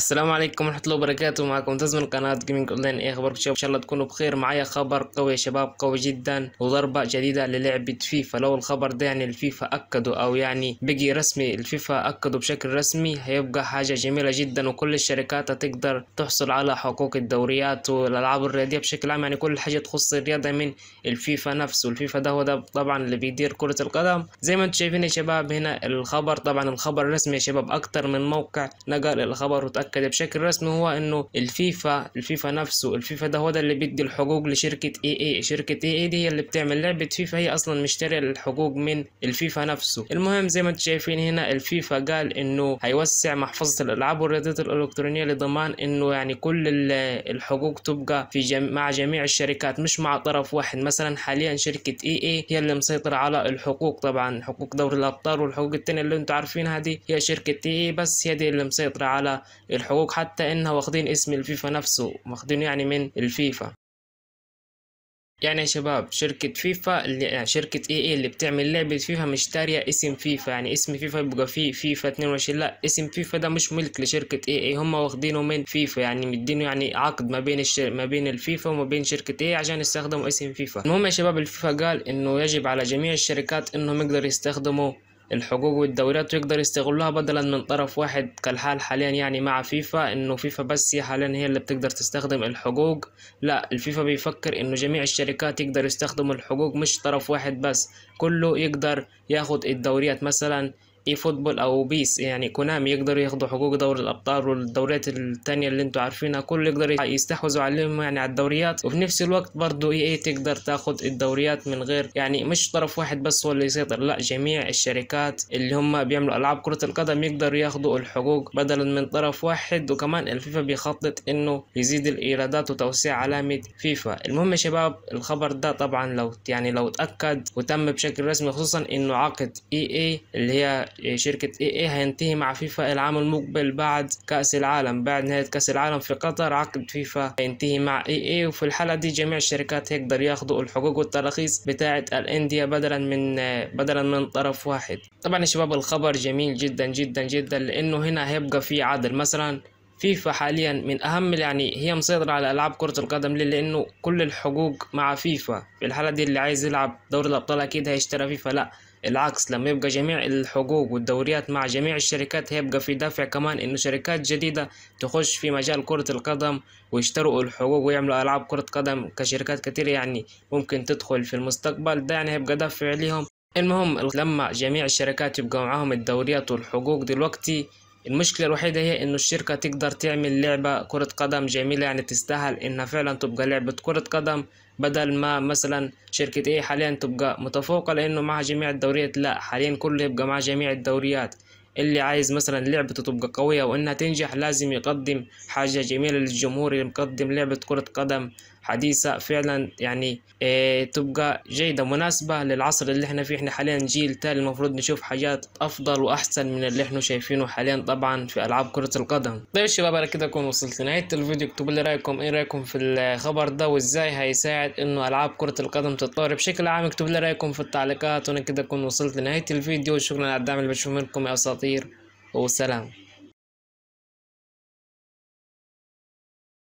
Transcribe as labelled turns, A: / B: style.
A: السلام عليكم ورحمة الله وبركاته معكم ممتاز من قناة جيمنج اونلاين ايه اخباركم شباب ان شاء الله تكونوا بخير معايا خبر قوي يا شباب قوي جدا وضربة جديدة للعبة فيفا لو الخبر ده يعني الفيفا اكدوا او يعني بقي رسمي الفيفا اكدوا بشكل رسمي هيبقى حاجة جميلة جدا وكل الشركات هتقدر تحصل على حقوق الدوريات والالعاب الرياضية بشكل عام يعني كل حاجة تخص الرياضة من الفيفا نفسه الفيفا ده هو ده طبعا اللي بيدير كرة القدم زي ما انتم شايفين يا شباب هنا الخبر طبعا الخبر رسمي يا شباب اكتر من موقع نقل الخبر وتأكد كده بشكل رسمي هو انه الفيفا الفيفا نفسه الفيفا ده هو ده اللي بيدي الحقوق لشركه اي اي شركه اي اي دي هي اللي بتعمل لعبه فيفا هي اصلا مشتريه الحقوق من الفيفا نفسه المهم زي ما انتم شايفين هنا الفيفا قال انه هيوسع محفظه الالعاب والرياضات الالكترونيه لضمان انه يعني كل الحقوق تبقى في جم... مع جميع الشركات مش مع طرف واحد مثلا حاليا شركه اي اي هي اللي مسيطره على الحقوق طبعا حقوق دوري الابطال والحقوق الثانيه اللي انتم عارفينها دي هي شركه اي اي بس هي دي اللي مسيطره على الحقوق حتى إنها واخدين اسم الفيفا نفسه واخدين يعني من الفيفا يعني يا شباب شركة فيفا اللي يعني شركة اي اي اللي بتعمل لعبة فيفا مشتارية اسم فيفا يعني اسم فيفا يبقى فيه فيفا 22 لا اسم فيفا ده مش ملك لشركة اي اي هم واخدينه من فيفا يعني مدينه يعني عقد ما بين الشر... ما بين الفيفا وما بين شركة اي عشان يستخدموا اسم فيفا المهم يا شباب الفيفا قال انه يجب على جميع الشركات انهم يقدروا يستخدموا الحقوق والدوريات ويقدر يستغلها بدلا من طرف واحد كالحال حاليا يعني مع فيفا انه فيفا بس هي حاليا هي اللي بتقدر تستخدم الحقوق لا الفيفا بيفكر انه جميع الشركات يقدر يستخدموا الحقوق مش طرف واحد بس كله يقدر ياخد الدوريات مثلا اي فوتبول او بيس يعني كونامي يقدروا ياخدوا حقوق دوري الابطال والدوريات التانية اللي انتوا عارفينها كله يقدر يستحوذوا عليهم يعني على الدوريات وفي نفس الوقت برضو اي اي تقدر تاخد الدوريات من غير يعني مش طرف واحد بس هو اللي يسيطر لا جميع الشركات اللي هم بيعملوا العاب كرة القدم يقدروا ياخدوا الحقوق بدلا من طرف واحد وكمان الفيفا بيخطط انه يزيد الايرادات وتوسيع علامة فيفا المهم يا شباب الخبر ده طبعا لو يعني لو اتأكد وتم بشكل رسمي خصوصا انه عقد اي اي اللي هي يعني شركة اي اي هينتهي مع فيفا العام المقبل بعد كأس العالم بعد نهاية كأس العالم في قطر عقد فيفا هينتهي مع اي اي وفي الحالة دي جميع الشركات هيقدر ياخدوا الحقوق والتراخيص بتاعة الأندية بدلا من بدلا من طرف واحد طبعا يا شباب الخبر جميل جدا جدا جدا لأنه هنا هيبقى في عدل مثلا فيفا حاليا من اهم يعني هي مسيطره على العاب كره القدم ليه لانه كل الحقوق مع فيفا في الحاله دي اللي عايز يلعب دوري الابطال اكيد هيشتري فيفا لا العكس لما يبقى جميع الحقوق والدوريات مع جميع الشركات هيبقى في دافع كمان إنه شركات جديدة تخش في مجال كرة القدم ويشتروا الحقوق ويعملوا ألعاب كرة قدم كشركات كتيرة يعني ممكن تدخل في المستقبل ده يعني هيبقى دافع ليهم المهم لما جميع الشركات يبقى معاهم الدوريات والحقوق دلوقتي المشكلة الوحيدة هي إنه الشركة تقدر تعمل لعبة كرة قدم جميلة يعني تستاهل إنها فعلا تبقى لعبة كرة قدم بدل ما مثلا شركة إيه حاليا تبقى متفوقة لأنه معها جميع الدوريات لا حاليا كله يبقى مع جميع الدوريات اللي عايز مثلا لعبته تبقى قوية وإنها تنجح لازم يقدم حاجة جميلة للجمهور اللي مقدم لعبة كرة قدم حديثة فعلا يعني إيه، تبقى جيدة مناسبة للعصر اللي احنا فيه احنا حاليا جيل تالي المفروض نشوف حاجات أفضل وأحسن من اللي احنا شايفينه حاليا طبعا في ألعاب كرة القدم طيب شباب أنا كده أكون وصلت لنهاية الفيديو اكتبوا لي رأيكم إيه رأيكم في الخبر ده وإزاي هيساعد إنه ألعاب كرة القدم تتطور بشكل عام اكتبوا لي رأيكم في التعليقات وأنا كده أكون وصلت لنهاية الفيديو شكرا على الدعم اللي بشوف منكم يا أساطير وسلام